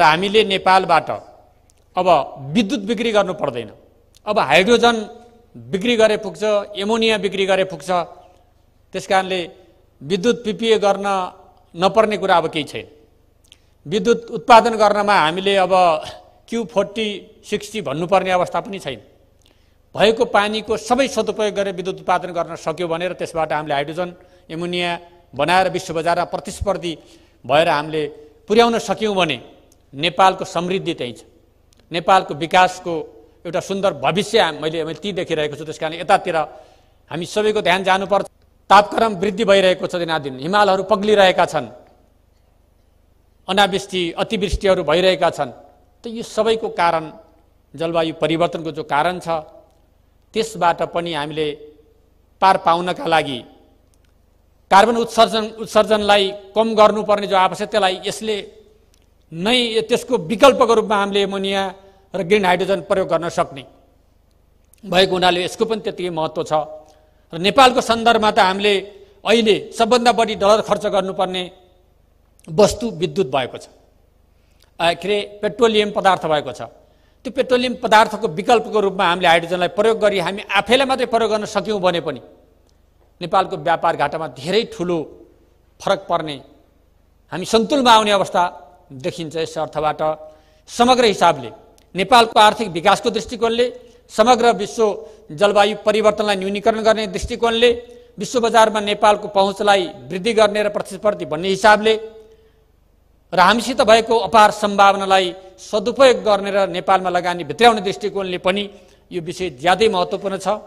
र हामीले नेपालबाट अब विद्युत बिक्री गर्नु पर्दैन अब हाइड्रोजन बिक्री गरे पुग्छ एमोनिया बिक्री गरे पुग्छ त्यस कारणले विद्युत पिपिए गर्न नपर्ने कुरा अब केही छैन विद्युत उत्पादन गर्नमा हामीले अब क्यु फोर्टी सिक्सटी भन्नुपर्ने अवस्था पनि छैन भएको पानीको सबै सदुपयोग गरेर विद्युत उत्पादन गर्न सक्यो भनेर त्यसबाट हामीले हाइड्रोजन एमोनिया बनाएर विश्व बजारमा प्रतिस्पर्धी भएर हामीले पुर्याउन सक्यौँ भने नेपालको समृद्धि त्यहीँ छ नेपालको विकासको एउटा सुन्दर भविष्य मैले मैले ती देखिरहेको छु त्यस कारण यतातिर हामी सबैको ध्यान जानुपर्छ तापक्रम वृद्धि भइरहेको छ दिनादिन हिमालहरू पग्लिरहेका छन् अनावृष्टि अतिवृष्टिहरू भइरहेका छन् त यो सबैको कारण जलवायु परिवर्तनको जो कारण छ त्यसबाट पनि हामीले पार पाउनका लागि कार्बन उत्सर्जन उत्सर्जनलाई कम गर्नुपर्ने जो आवश्यकतालाई यसले नै त्यसको विकल्पको रूपमा हामीले एमोनिया र ग्रिन हाइड्रोजन प्रयोग गर्न सक्ने भएको हुनाले यसको पनि त्यत्तिकै महत्त्व छ र नेपालको सन्दर्भमा त हामीले अहिले सबभन्दा बढी डलर खर्च गर्नुपर्ने वस्तु विद्युत भएको छ के अरे पेट्रोलियम पदार्थ भएको छ त्यो पेट्रोलियम पदार्थको विकल्पको रूपमा हामीले हाइड्रोजनलाई प्रयोग गरी हामी आफैलाई मात्रै प्रयोग गर्न सक्यौँ भने पनि नेपालको व्यापार घाटामा धेरै ठुलो फरक पर्ने हामी सन्तुलमा आउने अवस्था देखिन्छ यस अर्थबाट समग्र हिसाबले नेपालको आर्थिक विकासको दृष्टिकोणले समग्र विश्व जलवायु परिवर्तनलाई न्यूनीकरण गर्ने दृष्टिकोणले विश्व बजारमा नेपालको पहुँचलाई वृद्धि गर्ने र प्रतिस्पर्धी भन्ने हिसाबले र हामीसित भएको अपार सम्भावनालाई सदुपयोग गर्ने र नेपालमा लगानी भित्राउने दृष्टिकोणले पनि यो विषय ज्यादै महत्त्वपूर्ण छ